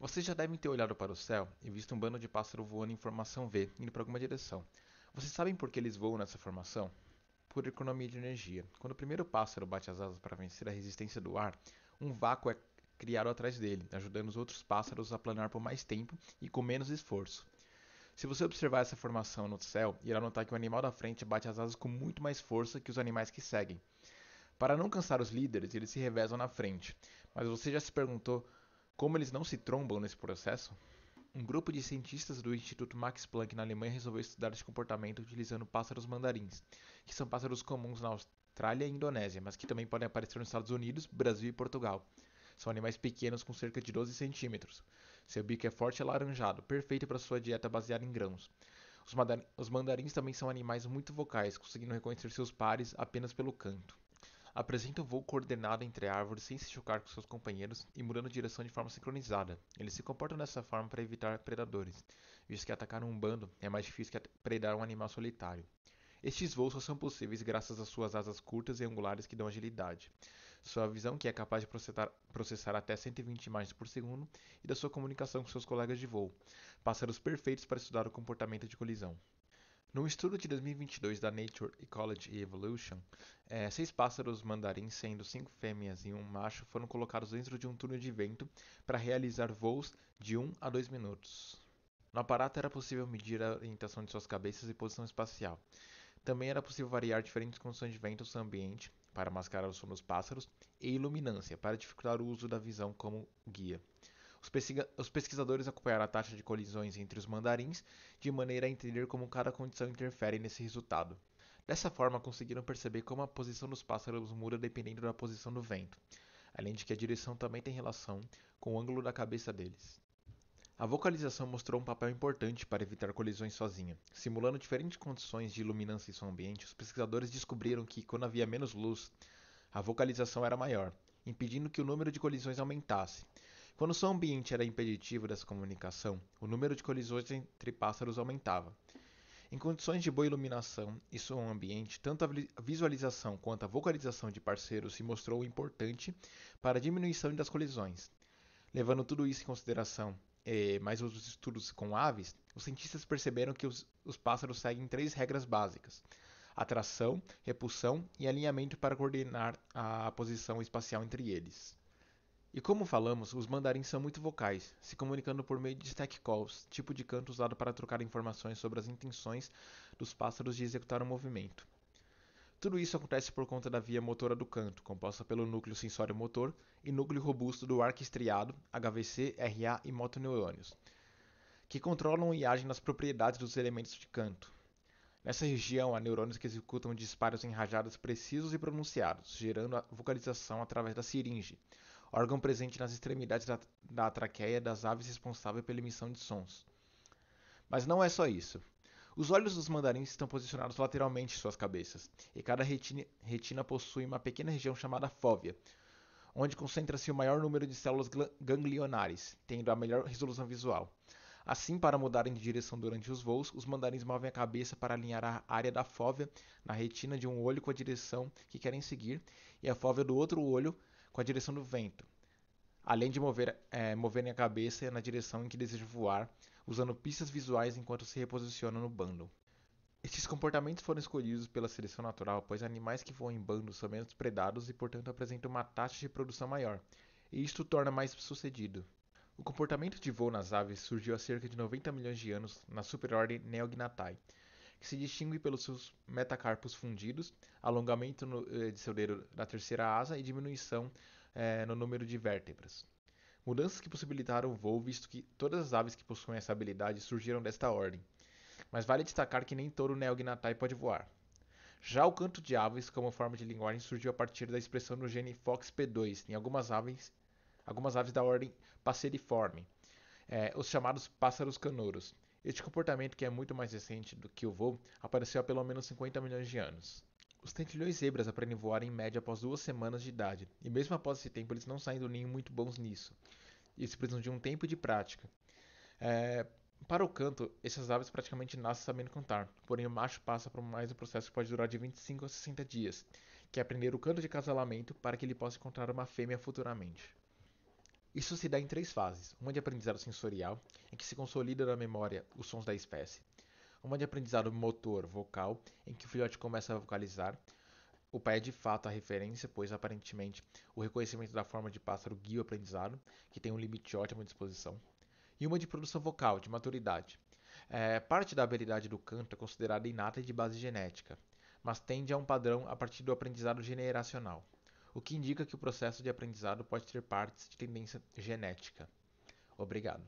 Vocês já devem ter olhado para o céu e visto um bando de pássaro voando em formação V, indo para alguma direção. Vocês sabem por que eles voam nessa formação? Por economia de energia. Quando o primeiro pássaro bate as asas para vencer a resistência do ar, um vácuo é criado atrás dele, ajudando os outros pássaros a planar por mais tempo e com menos esforço. Se você observar essa formação no céu, irá notar que o animal da frente bate as asas com muito mais força que os animais que seguem. Para não cansar os líderes, eles se revezam na frente. Mas você já se perguntou como eles não se trombam nesse processo, um grupo de cientistas do Instituto Max Planck na Alemanha resolveu estudar esse comportamento utilizando pássaros mandarins, que são pássaros comuns na Austrália e Indonésia, mas que também podem aparecer nos Estados Unidos, Brasil e Portugal. São animais pequenos com cerca de 12 centímetros. Seu bico é forte e alaranjado, perfeito para sua dieta baseada em grãos. Os, os mandarins também são animais muito vocais, conseguindo reconhecer seus pares apenas pelo canto apresenta um voo coordenado entre árvores sem se chocar com seus companheiros e mudando de direção de forma sincronizada. Eles se comportam dessa forma para evitar predadores, visto que atacar um bando é mais difícil que predar um animal solitário. Estes voos só são possíveis graças às suas asas curtas e angulares que dão agilidade, sua visão que é capaz de processar, processar, até 120 imagens por segundo e da sua comunicação com seus colegas de voo, pássaros perfeitos para estudar o comportamento de colisão. No estudo de 2022 da Nature Ecology Evolution, é, seis pássaros mandarins, sendo cinco fêmeas e um macho, foram colocados dentro de um túnel de vento para realizar voos de 1 um a 2 minutos. No aparato era possível medir a orientação de suas cabeças e posição espacial. Também era possível variar diferentes condições de vento no ambiente para mascarar o som dos pássaros e iluminância para dificultar o uso da visão como guia. Os pesquisadores acompanharam a taxa de colisões entre os mandarins de maneira a entender como cada condição interfere nesse resultado. Dessa forma, conseguiram perceber como a posição dos pássaros muda dependendo da posição do vento, além de que a direção também tem relação com o ângulo da cabeça deles. A vocalização mostrou um papel importante para evitar colisões sozinha. Simulando diferentes condições de iluminância em seu ambiente, os pesquisadores descobriram que, quando havia menos luz, a vocalização era maior, impedindo que o número de colisões aumentasse. Quando o som ambiente era impeditivo dessa comunicação, o número de colisões entre pássaros aumentava. Em condições de boa iluminação e som ambiente, tanto a visualização quanto a vocalização de parceiros se mostrou importante para a diminuição das colisões. Levando tudo isso em consideração, eh, mais os estudos com aves, os cientistas perceberam que os, os pássaros seguem três regras básicas: atração, repulsão e alinhamento para coordenar a posição espacial entre eles. E como falamos, os mandarins são muito vocais, se comunicando por meio de stack calls, tipo de canto usado para trocar informações sobre as intenções dos pássaros de executar um movimento. Tudo isso acontece por conta da via motora do canto, composta pelo núcleo sensório-motor e núcleo robusto do arco estriado, HVC, RA e motoneurônios, que controlam e agem nas propriedades dos elementos de canto. Nessa região, há neurônios que executam disparos em precisos e pronunciados, gerando a vocalização através da siringe, órgão presente nas extremidades da, da traqueia das aves responsável pela emissão de sons. Mas não é só isso. Os olhos dos mandarins estão posicionados lateralmente em suas cabeças, e cada retina, retina possui uma pequena região chamada fóvea, onde concentra-se o maior número de células ganglionares, tendo a melhor resolução visual. Assim, para mudarem de direção durante os voos, os mandarins movem a cabeça para alinhar a área da fóvea na retina de um olho com a direção que querem seguir, e a fóvea do outro olho com a direção do vento, além de mover, é, moverem a cabeça na direção em que desejam voar, usando pistas visuais enquanto se reposicionam no bando. Estes comportamentos foram escolhidos pela seleção natural, pois animais que voam em bandos são menos predados e, portanto, apresentam uma taxa de produção maior, e isto torna mais sucedido. O comportamento de voo nas aves surgiu há cerca de 90 milhões de anos na superordem Neognatai, que se distingue pelos seus metacarpos fundidos, alongamento no, eh, de seu dedo da terceira asa e diminuição é, no número de vértebras. Mudanças que possibilitaram o voo, visto que todas as aves que possuem essa habilidade surgiram desta ordem. Mas vale destacar que nem todo Neognatai pode voar. Já o canto de aves como forma de linguagem surgiu a partir da expressão no gene Fox P2 em algumas aves, algumas aves da ordem Passeriforme, é, os chamados pássaros canouros, este comportamento, que é muito mais recente do que o voo, apareceu há pelo menos 50 milhões de anos. Os tentilhões zebras aprendem a voar em média após duas semanas de idade, e mesmo após esse tempo eles não saem do ninho muito bons nisso. Eles precisam de um tempo de prática. É... Para o canto, essas aves praticamente nascem sabendo cantar, porém o macho passa por mais um processo que pode durar de 25 a 60 dias, que é aprender o canto de casalamento para que ele possa encontrar uma fêmea futuramente. Isso se dá em três fases: uma de aprendizado sensorial, em que se consolida na memória os sons da espécie, uma de aprendizado motor vocal, em que o filhote começa a vocalizar. O pai é de fato a referência, pois aparentemente o reconhecimento da forma de pássaro guia o aprendizado, que tem um limite ótimo de disposição. E uma de produção vocal, de maturidade. É, parte da habilidade do canto é considerada inata e de base genética, mas tende a um padrão a partir do aprendizado generacional o que indica que o processo de aprendizado pode ter partes de tendência genética. Obrigado.